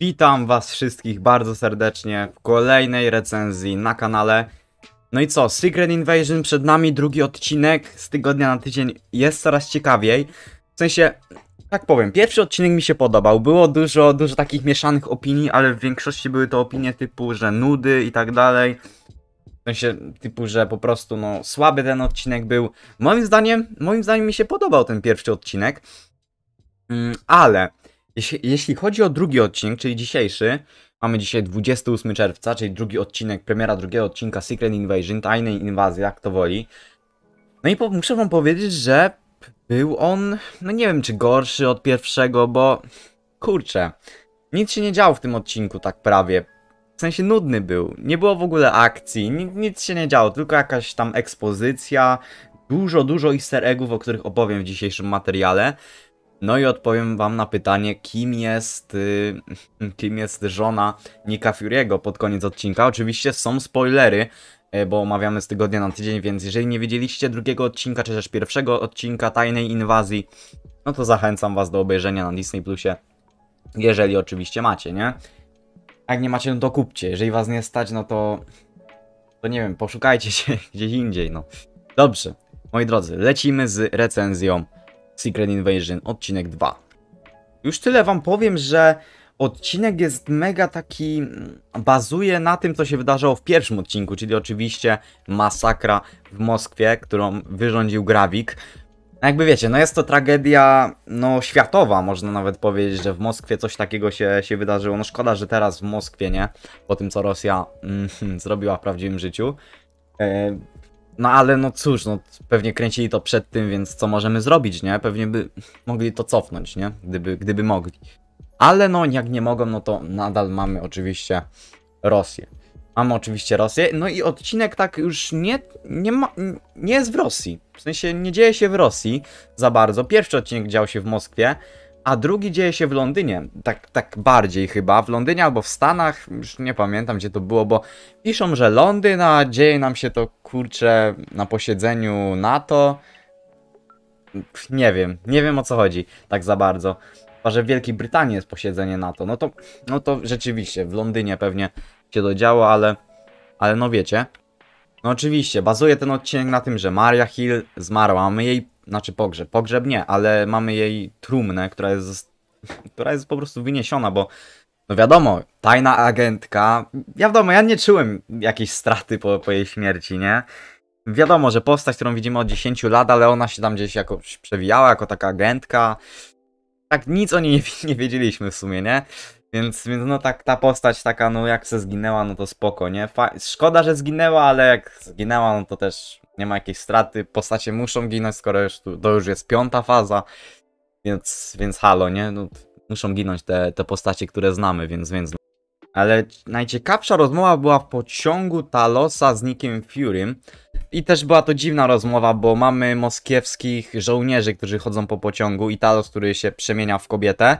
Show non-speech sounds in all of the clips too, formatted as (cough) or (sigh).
Witam was wszystkich bardzo serdecznie w kolejnej recenzji na kanale. No i co, Secret Invasion przed nami, drugi odcinek z tygodnia na tydzień jest coraz ciekawiej. W sensie, tak powiem, pierwszy odcinek mi się podobał. Było dużo, dużo takich mieszanych opinii, ale w większości były to opinie typu, że nudy i tak dalej. W sensie typu, że po prostu no słaby ten odcinek był. Moim zdaniem, moim zdaniem mi się podobał ten pierwszy odcinek. Mm, ale jeśli, jeśli chodzi o drugi odcinek, czyli dzisiejszy, mamy dzisiaj 28 czerwca, czyli drugi odcinek, premiera drugiego odcinka Secret Invasion, tajnej inwazji, jak to woli. No i po, muszę wam powiedzieć, że był on, no nie wiem czy gorszy od pierwszego, bo kurczę, nic się nie działo w tym odcinku tak prawie. W sensie nudny był, nie było w ogóle akcji, nic, nic się nie działo, tylko jakaś tam ekspozycja, dużo, dużo easter eggów, o których opowiem w dzisiejszym materiale. No i odpowiem wam na pytanie, kim jest, y, (laughs) kim jest żona Nika Fury'ego pod koniec odcinka. Oczywiście są spoilery, y, bo omawiamy z tygodnia na tydzień, więc jeżeli nie widzieliście drugiego odcinka, czy też pierwszego odcinka Tajnej Inwazji, no to zachęcam was do obejrzenia na Disney Plusie, jeżeli oczywiście macie, nie? jak nie macie, no to kupcie. Jeżeli was nie stać, no to... To nie wiem, poszukajcie się (laughs) gdzieś indziej, no. Dobrze, moi drodzy, lecimy z recenzją Secret Invasion, odcinek 2. Już tyle wam powiem, że odcinek jest mega taki, mm, bazuje na tym, co się wydarzyło w pierwszym odcinku, czyli oczywiście masakra w Moskwie, którą wyrządził Grawik. No jakby wiecie, no jest to tragedia, no światowa, można nawet powiedzieć, że w Moskwie coś takiego się, się wydarzyło. No szkoda, że teraz w Moskwie, nie? Po tym, co Rosja mm, (laughs) zrobiła w prawdziwym życiu. E, no ale no cóż, no pewnie kręcili to przed tym, więc co możemy zrobić, nie? Pewnie by mogli to cofnąć, nie? Gdyby, gdyby mogli. Ale no jak nie mogą, no to nadal mamy oczywiście Rosję. Mamy oczywiście Rosję, no i odcinek tak już nie, nie, ma, nie jest w Rosji. W sensie nie dzieje się w Rosji za bardzo. Pierwszy odcinek dział się w Moskwie, a drugi dzieje się w Londynie. Tak, tak bardziej chyba. W Londynie albo w Stanach, już nie pamiętam gdzie to było, bo piszą, że Londyn, a dzieje nam się to kurczę na posiedzeniu NATO. Nie wiem, nie wiem o co chodzi tak za bardzo. Chyba, że w Wielkiej Brytanii jest posiedzenie NATO. No to, no to rzeczywiście, w Londynie pewnie się dodziało, ale, ale no wiecie. No oczywiście, bazuje ten odcinek na tym, że Maria Hill zmarła, a my jej znaczy pogrzeb, pogrzeb nie, ale mamy jej trumnę, która jest, (laughs) która jest po prostu wyniesiona, bo no wiadomo, tajna agentka, wiadomo, ja nie czułem jakiejś straty po, po jej śmierci, nie? Wiadomo, że postać, którą widzimy od 10 lat, ale ona się tam gdzieś jakoś przewijała jako taka agentka. Tak nic o niej (laughs) nie wiedzieliśmy w sumie, nie? Więc, więc no tak ta postać taka, no jak se zginęła, no to spoko, nie? Fa szkoda, że zginęła, ale jak zginęła, no to też nie ma jakiejś straty, postacie muszą ginąć, skoro już tu, to już jest piąta faza, więc, więc halo, nie? No, muszą ginąć te, te postacie, które znamy, więc, więc... Ale najciekawsza rozmowa była w pociągu Talosa z Nickiem Furym. I też była to dziwna rozmowa, bo mamy moskiewskich żołnierzy, którzy chodzą po pociągu i Talos, który się przemienia w kobietę.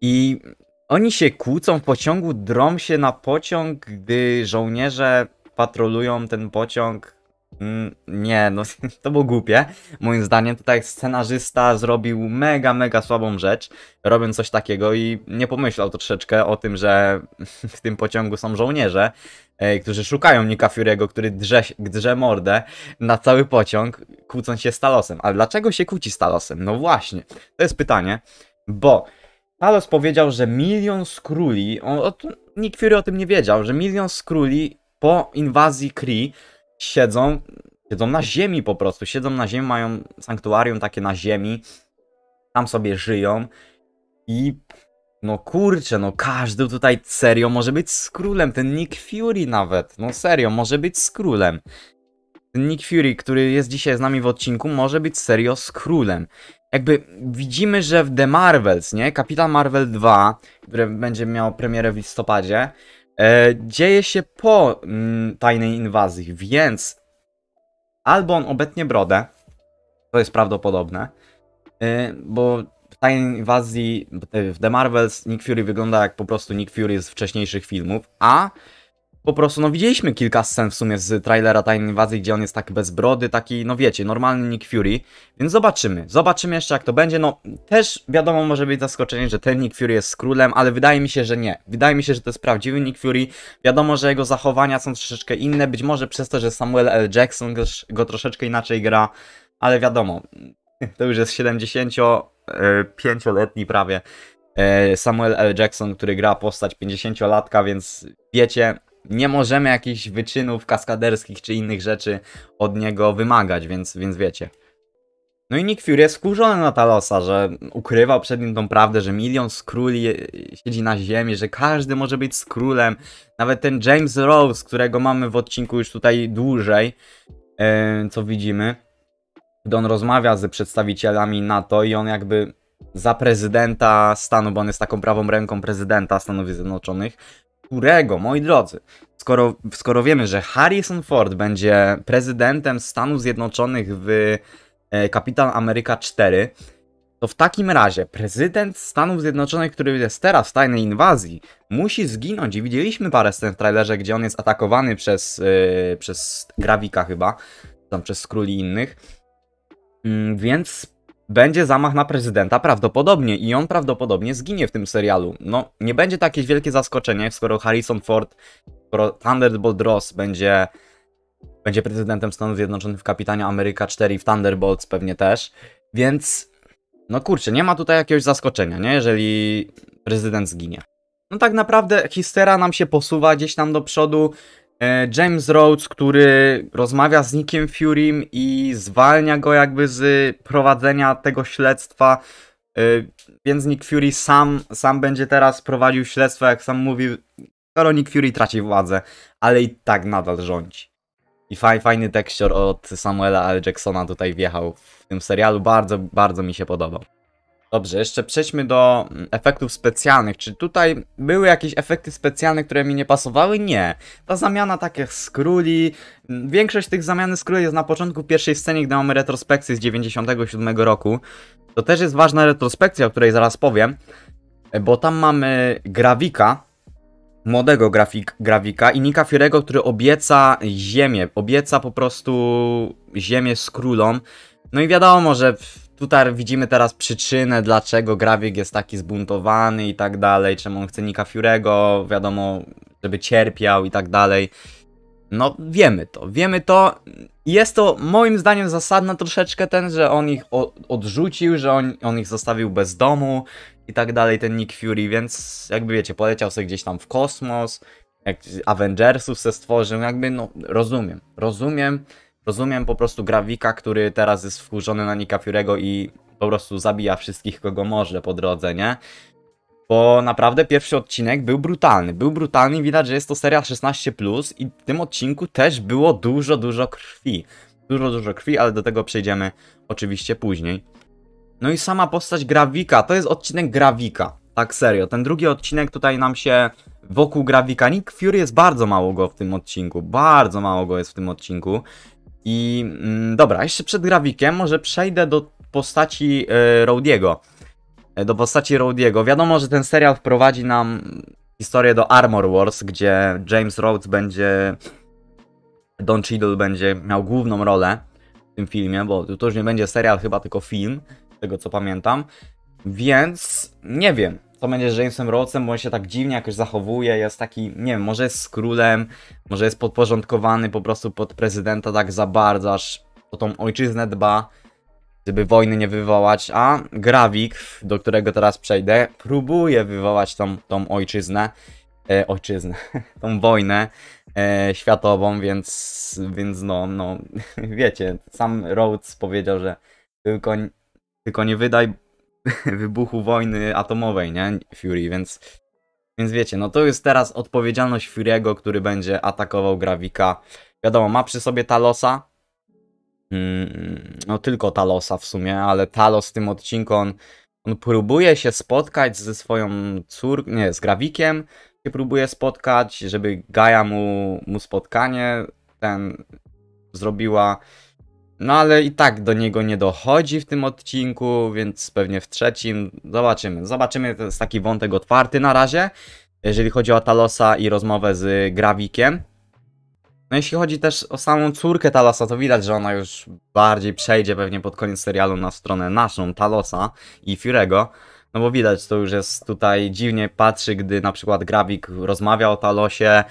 I oni się kłócą w pociągu, drą się na pociąg, gdy żołnierze patrolują ten pociąg Mm, nie, no (laughs) to było głupie. Moim zdaniem tutaj scenarzysta zrobił mega, mega słabą rzecz, robiąc coś takiego i nie pomyślał to troszeczkę o tym, że (laughs) w tym pociągu są żołnierze, e, którzy szukają Nika Fury'ego, który drze, drze mordę na cały pociąg, kłócąc się z Talosem. Ale dlaczego się kłóci z Talosem? No właśnie, to jest pytanie, bo Talos powiedział, że milion skróli, on, o, Nick Fury o tym nie wiedział, że milion skróli po inwazji Kree siedzą, siedzą na ziemi po prostu, siedzą na ziemi, mają sanktuarium takie na ziemi, tam sobie żyją i no kurczę, no każdy tutaj serio może być z królem, ten Nick Fury nawet, no serio, może być z królem. Ten Nick Fury, który jest dzisiaj z nami w odcinku, może być serio z królem. Jakby widzimy, że w The Marvels, nie? Kapitan Marvel 2, które będzie miało premierę w listopadzie, e, dzieje się po mm, tajnej inwazji, więc albo on obetnie brodę, to jest prawdopodobne, e, bo w tajnej inwazji w The Marvels Nick Fury wygląda jak po prostu Nick Fury z wcześniejszych filmów, a po prostu, no widzieliśmy kilka scen w sumie z trailera Tajnej Inwazji, gdzie on jest tak bez brody, taki, no wiecie, normalny Nick Fury, więc zobaczymy, zobaczymy jeszcze jak to będzie, no też wiadomo może być zaskoczenie, że ten Nick Fury jest królem, ale wydaje mi się, że nie, wydaje mi się, że to jest prawdziwy Nick Fury, wiadomo, że jego zachowania są troszeczkę inne, być może przez to, że Samuel L. Jackson go troszeczkę inaczej gra, ale wiadomo, (laughs) to już jest 75-letni e, prawie, e, Samuel L. Jackson, który gra postać 50-latka, więc wiecie, nie możemy jakichś wyczynów kaskaderskich czy innych rzeczy od niego wymagać, więc, więc wiecie. No i Nick Fury jest wkurzony na Talosa, że ukrywał przed nim tą prawdę, że milion skróli siedzi na ziemi, że każdy może być skrólem. Nawet ten James Rose, którego mamy w odcinku już tutaj dłużej, e, co widzimy, gdy on rozmawia z przedstawicielami NATO i on jakby za prezydenta stanu, bo on jest taką prawą ręką prezydenta Stanów Zjednoczonych, którego, moi drodzy, skoro, skoro wiemy, że Harrison Ford będzie prezydentem Stanów Zjednoczonych w e, Kapitan Ameryka 4, to w takim razie prezydent Stanów Zjednoczonych, który jest teraz w tajnej inwazji, musi zginąć. I widzieliśmy parę scen w trailerze, gdzie on jest atakowany przez, yy, przez Grawika chyba, tam przez króli innych. Yy, więc będzie zamach na prezydenta prawdopodobnie i on prawdopodobnie zginie w tym serialu. No, nie będzie to jakieś wielkie zaskoczenie, skoro Harrison Ford, skoro Thunderbolt Ross będzie, będzie prezydentem Stanów Zjednoczonych w Kapitanie Ameryka 4 i w Thunderbolts pewnie też, więc no kurczę, nie ma tutaj jakiegoś zaskoczenia, nie, jeżeli prezydent zginie. No tak naprawdę histera nam się posuwa gdzieś tam do przodu, E, James Rhodes, który rozmawia z Nickiem Furym i zwalnia go jakby z prowadzenia tego śledztwa. E, więc Nick Fury sam, sam będzie teraz prowadził śledztwo, jak sam mówi, skoro Nick Fury traci władzę, ale i tak nadal rządzi. I fajny tekstur od Samuela L. Jacksona tutaj wjechał w tym serialu, bardzo, bardzo mi się podobał. Dobrze, jeszcze przejdźmy do mm, efektów specjalnych. Czy tutaj były jakieś efekty specjalne, które mi nie pasowały? Nie. Ta zamiana takich skróli, mm, większość tych zamiany skróli jest na początku pierwszej sceny, gdy mamy retrospekcję z 97 roku. To też jest ważna retrospekcja, o której zaraz powiem, bo tam mamy grafika, młodego grafik, grafika i Nika Fiorego, który obieca ziemię, obieca po prostu ziemię z No i wiadomo, że Tutaj widzimy teraz przyczynę, dlaczego Gravik jest taki zbuntowany i tak dalej, czemu on chce Nika Fiurego, wiadomo, żeby cierpiał i tak dalej. No, wiemy to, wiemy to. Jest to moim zdaniem zasadna troszeczkę ten, że on ich odrzucił, że on, on ich zostawił bez domu i tak dalej, ten Nick Fury, więc jakby wiecie, poleciał sobie gdzieś tam w kosmos, jak Avengersów se stworzył, jakby no, rozumiem, rozumiem, Rozumiem po prostu Grawika, który teraz jest wkurzony na Nika Fury'ego i po prostu zabija wszystkich, kogo może po drodze, nie? Bo naprawdę pierwszy odcinek był brutalny. Był brutalny i widać, że jest to seria 16+, i w tym odcinku też było dużo, dużo krwi. Dużo, dużo krwi, ale do tego przejdziemy oczywiście później. No i sama postać Grawika, to jest odcinek Grawika. Tak serio, ten drugi odcinek tutaj nam się wokół Grawika. Nick Fury jest bardzo mało go w tym odcinku, bardzo mało go jest w tym odcinku. I mm, dobra, jeszcze przed grafikiem może przejdę do postaci y, Rowdiego. E, do postaci Rowdiego. Wiadomo, że ten serial wprowadzi nam historię do Armor Wars, gdzie James Rhodes będzie... Don Cheadle będzie miał główną rolę w tym filmie, bo to już nie będzie serial, chyba tylko film, z tego co pamiętam. Więc nie wiem to będzie z Jamesem Rocem, bo on się tak dziwnie jakoś zachowuje, jest taki, nie wiem, może jest z królem, może jest podporządkowany po prostu pod prezydenta tak za bardzo, aż o tą ojczyznę dba, żeby wojny nie wywołać, a Gravik, do którego teraz przejdę, próbuje wywołać tą, tą ojczyznę, e, ojczyznę, (laughs) tą wojnę e, światową, więc, więc no, no, (laughs) wiecie, sam Rhodes powiedział, że tylko, tylko nie wydaj (laughs) wybuchu wojny atomowej, nie? Fury, więc... Więc wiecie, no to jest teraz odpowiedzialność Fury'ego, który będzie atakował Gravika. Wiadomo, ma przy sobie Talosa. Mm, no tylko Talosa w sumie, ale Talos w tym odcinku, on, on próbuje się spotkać ze swoją córką, nie, z Gravikiem. Się próbuje spotkać, żeby Gaia mu, mu spotkanie ten zrobiła. No ale i tak do niego nie dochodzi w tym odcinku, więc pewnie w trzecim zobaczymy. Zobaczymy, to jest taki wątek otwarty na razie, jeżeli chodzi o Talosa i rozmowę z Gravikiem. No jeśli chodzi też o samą córkę Talosa, to widać, że ona już bardziej przejdzie pewnie pod koniec serialu na stronę naszą, Talosa i Furego. No bo widać, to już jest tutaj dziwnie patrzy, gdy na przykład Gravik rozmawia o Talosie,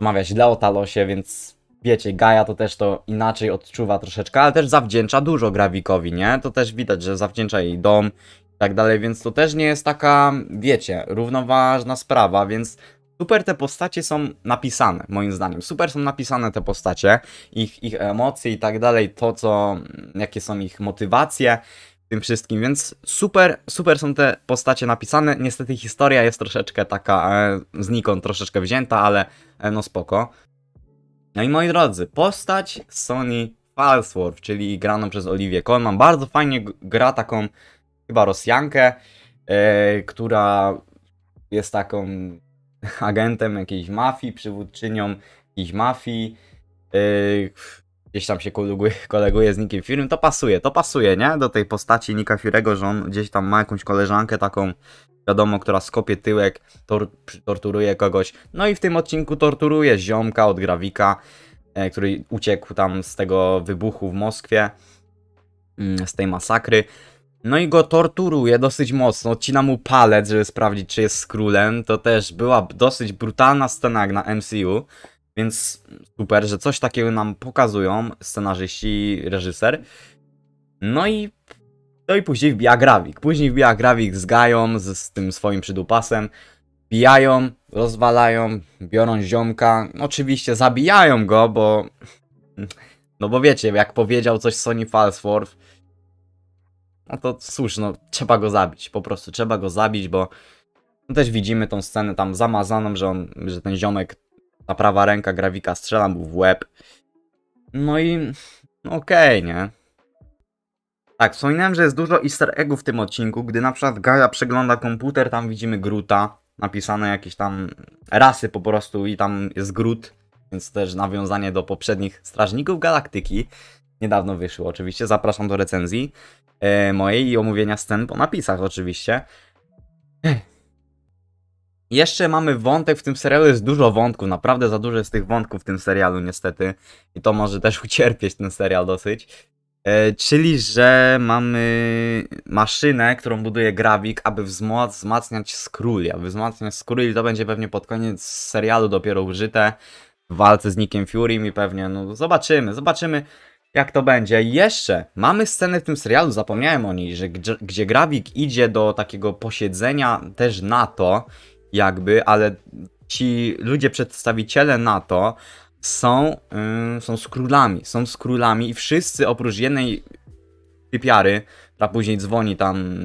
rozmawia źle o Talosie, więc wiecie, Gaja to też to inaczej odczuwa troszeczkę, ale też zawdzięcza dużo Grawikowi, nie? To też widać, że zawdzięcza jej dom i tak dalej, więc to też nie jest taka, wiecie, równoważna sprawa, więc super te postacie są napisane, moim zdaniem. Super są napisane te postacie, ich, ich emocje i tak dalej, to co, jakie są ich motywacje tym wszystkim, więc super, super są te postacie napisane. Niestety historia jest troszeczkę taka e, znikąd, troszeczkę wzięta, ale e, no spoko. No i moi drodzy, postać Sony Falsworth, czyli graną przez Olivię Colman, bardzo fajnie gra taką chyba Rosjankę, e, która jest taką (laughs) agentem jakiejś mafii, przywódczynią jakiejś mafii, yy, gdzieś tam się koleguje, (laughs) koleguje z Nikiem Fury, to pasuje, to pasuje, nie? Do tej postaci Nika Furego, że on gdzieś tam ma jakąś koleżankę taką wiadomo, która skopie tyłek, tor torturuje kogoś. No i w tym odcinku torturuje ziomka od Grawika, e, który uciekł tam z tego wybuchu w Moskwie, mm, z tej masakry. No i go torturuje dosyć mocno, odcina mu palec, żeby sprawdzić, czy jest z królem. To też była dosyć brutalna scena na MCU, więc super, że coś takiego nam pokazują scenarzyści, reżyser. No i no i później wbija grawik. Później wbija grawik z Gają, z, z tym swoim przydupasem. Wbijają, rozwalają, biorą ziomka. Oczywiście zabijają go, bo... No bo wiecie, jak powiedział coś Sony Falsworth, no to cóż, no trzeba go zabić. Po prostu trzeba go zabić, bo no, też widzimy tą scenę tam zamazaną, że on, że ten ziomek, ta prawa ręka grawika strzela mu w łeb. No i no okej, okay, nie? Tak, wspominałem, że jest dużo easter eggów w tym odcinku, gdy na przykład Gaia przegląda komputer, tam widzimy Gruta, napisane jakieś tam rasy po prostu i tam jest Grut, więc też nawiązanie do poprzednich Strażników Galaktyki. Niedawno wyszło oczywiście, zapraszam do recenzji e, mojej i omówienia scen po napisach oczywiście. (clears throat) Jeszcze mamy wątek w tym serialu, jest dużo wątków, naprawdę za dużo jest tych wątków w tym serialu niestety. I to może też (laughs) ucierpieć ten serial dosyć. E, czyli, że mamy maszynę, którą buduje Gravik, aby wzmacniać Skrulia, Aby wzmacniać i to będzie pewnie pod koniec serialu dopiero użyte w walce z Nickiem Furym i pewnie, no zobaczymy, zobaczymy jak to będzie. I jeszcze mamy scenę w tym serialu, zapomniałem o niej, że gdzie, Gravik idzie do takiego posiedzenia też NATO jakby, ale ci ludzie przedstawiciele NATO są, yy, są skrólami, są skrólami i wszyscy oprócz jednej typiary, która później dzwoni tam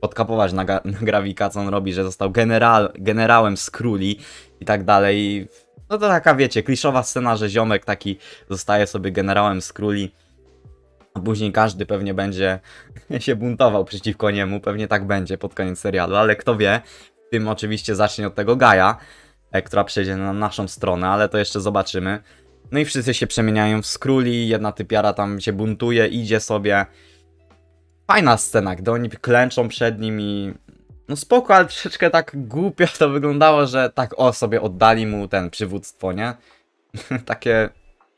podkapować na, (laughs) na grawika, co on robi, że został general, generałem z króli i tak dalej. No to taka wiecie, kliszowa scena, że ziomek taki zostaje sobie generałem z króli. A później każdy pewnie będzie (laughs) się buntował przeciwko niemu, pewnie tak będzie pod koniec serialu, ale kto wie, w tym oczywiście zacznie od tego Gaja która przejdzie na naszą stronę, ale to jeszcze zobaczymy. No i wszyscy się przemieniają w skróli, jedna typiara tam się buntuje, idzie sobie. Fajna scena, gdy oni klęczą przed nim i... No spoko, ale troszeczkę tak głupio to wyglądało, że tak o sobie oddali mu ten przywództwo, nie? (laughs) Takie...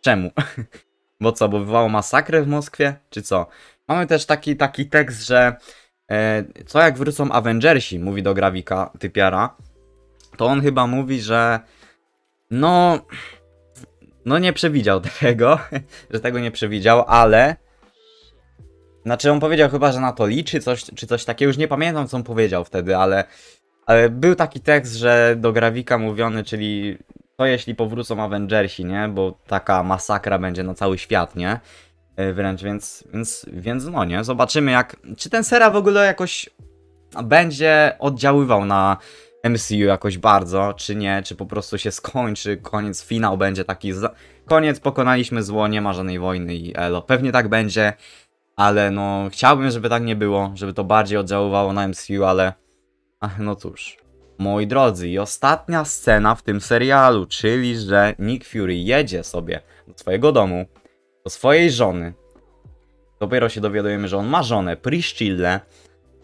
czemu? (laughs) Bo co, bo wywołało masakrę w Moskwie? Czy co? Mamy też taki, taki tekst, że... E, co jak wrócą Avengersi, mówi do Gravika typiara to on chyba mówi, że no, no nie przewidział (laughs) tego, że tego nie przewidział, ale znaczy on powiedział chyba, że na to liczy, coś, czy coś takiego, już nie pamiętam co on powiedział wtedy, ale, ale był taki tekst, że do Gravika mówiony, czyli to jeśli powrócą Avengersi, nie, bo taka masakra będzie na cały świat, nie, e, wręcz, więc, więc, więc no nie, zobaczymy jak, czy ten sera w ogóle jakoś będzie oddziaływał na, MCU jakoś bardzo, czy nie, czy po prostu się skończy, koniec, finał będzie taki, koniec, pokonaliśmy zło, nie ma żadnej wojny i elo. Pewnie tak będzie, ale no chciałbym, żeby tak nie było, żeby to bardziej oddziaływało na MCU, ale ach, no cóż. Moi drodzy, i ostatnia scena w tym serialu, czyli że Nick Fury jedzie sobie do swojego domu, do swojej żony. Dopiero się dowiadujemy, że on ma żonę, Priscillę,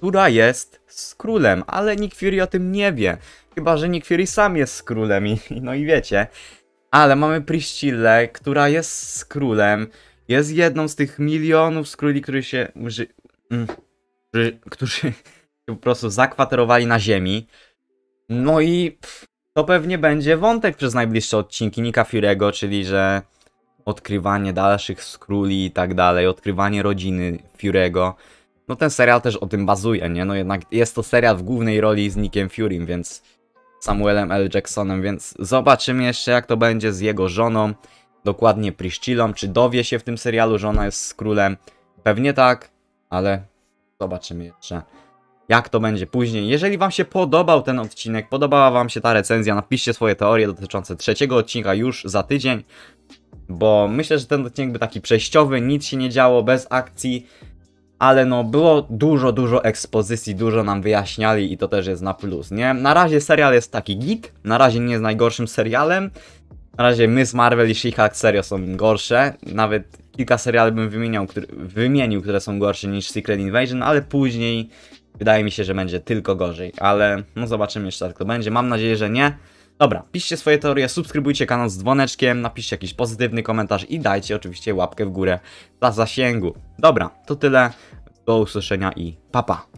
która jest z królem, ale Nick Fury o tym nie wie. Chyba, że Nick Fury sam jest z królem i no i wiecie. Ale mamy Priscillę, która jest z królem, jest jedną z tych milionów z króli, którzy się... Mm, którzy, którzy się po prostu zakwaterowali na ziemi. No i to pewnie będzie wątek przez najbliższe odcinki Nika Fury'ego, czyli że odkrywanie dalszych skróli i tak dalej, odkrywanie rodziny Fury'ego. No ten serial też o tym bazuje, nie? No jednak jest to serial w głównej roli z Nickiem Furym, więc Samuelem L. Jacksonem, więc zobaczymy jeszcze jak to będzie z jego żoną, dokładnie Priscillą, czy dowie się w tym serialu, że ona jest z królem. Pewnie tak, ale zobaczymy jeszcze jak to będzie później. Jeżeli wam się podobał ten odcinek, podobała wam się ta recenzja, napiszcie swoje teorie dotyczące trzeciego odcinka już za tydzień, bo myślę, że ten odcinek był taki przejściowy, nic się nie działo, bez akcji, ale no było dużo, dużo ekspozycji, dużo nam wyjaśniali i to też jest na plus, nie? Na razie serial jest taki git, na razie nie jest najgorszym serialem, na razie Miss Marvel i She-Hulk serio są gorsze, nawet kilka seriali bym wymieniał, który, wymienił, które są gorsze niż Secret Invasion, ale później wydaje mi się, że będzie tylko gorzej, ale no zobaczymy jeszcze jak to będzie, mam nadzieję, że nie. Dobra, piszcie swoje teorie, subskrybujcie kanał z dzwoneczkiem, napiszcie jakiś pozytywny komentarz i dajcie oczywiście łapkę w górę dla zasięgu. Dobra, to tyle. Do usłyszenia i papa. Pa.